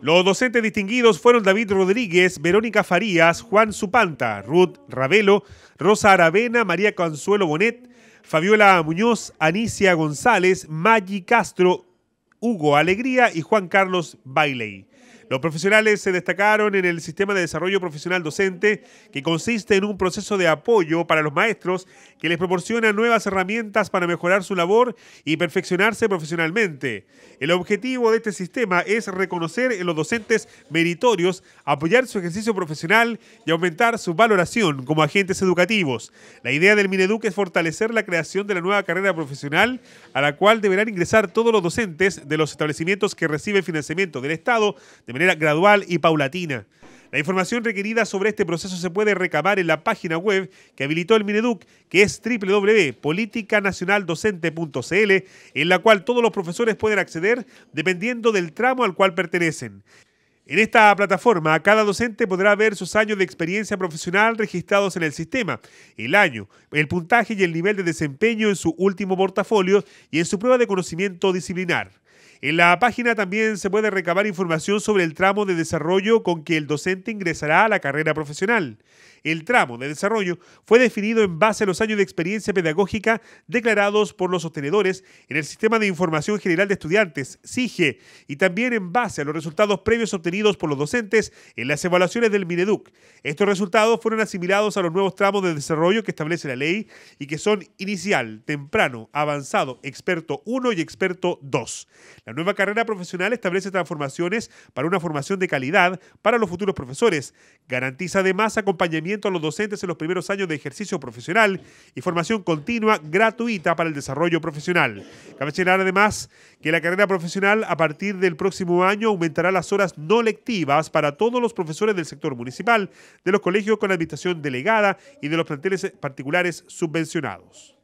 Los docentes distinguidos fueron David Rodríguez, Verónica Farías, Juan Supanta, Ruth Ravelo, Rosa Aravena, María Consuelo Bonet, Fabiola Muñoz, Anicia González, Maggi Castro, Hugo Alegría y Juan Carlos Bailey. Los profesionales se destacaron en el sistema de desarrollo profesional docente, que consiste en un proceso de apoyo para los maestros que les proporciona nuevas herramientas para mejorar su labor y perfeccionarse profesionalmente. El objetivo de este sistema es reconocer en los docentes meritorios, apoyar su ejercicio profesional y aumentar su valoración como agentes educativos. La idea del Mineduc es fortalecer la creación de la nueva carrera profesional a la cual deberán ingresar todos los docentes de los establecimientos que reciben financiamiento del Estado manera gradual y paulatina. La información requerida sobre este proceso se puede recabar en la página web que habilitó el Mineduc, que es www.politicanacionaldocente.cl, en la cual todos los profesores pueden acceder dependiendo del tramo al cual pertenecen. En esta plataforma, cada docente podrá ver sus años de experiencia profesional registrados en el sistema, el año, el puntaje y el nivel de desempeño en su último portafolio y en su prueba de conocimiento disciplinar. En la página también se puede recabar información sobre el tramo de desarrollo con que el docente ingresará a la carrera profesional el tramo de desarrollo fue definido en base a los años de experiencia pedagógica declarados por los sostenedores en el Sistema de Información General de Estudiantes, SIGE, y también en base a los resultados previos obtenidos por los docentes en las evaluaciones del Mineduc. Estos resultados fueron asimilados a los nuevos tramos de desarrollo que establece la ley y que son inicial, temprano, avanzado, experto 1 y experto 2. La nueva carrera profesional establece transformaciones para una formación de calidad para los futuros profesores. Garantiza además acompañamiento a los docentes en los primeros años de ejercicio profesional y formación continua gratuita para el desarrollo profesional. Cabe señalar además que la carrera profesional a partir del próximo año aumentará las horas no lectivas para todos los profesores del sector municipal, de los colegios con administración delegada y de los planteles particulares subvencionados.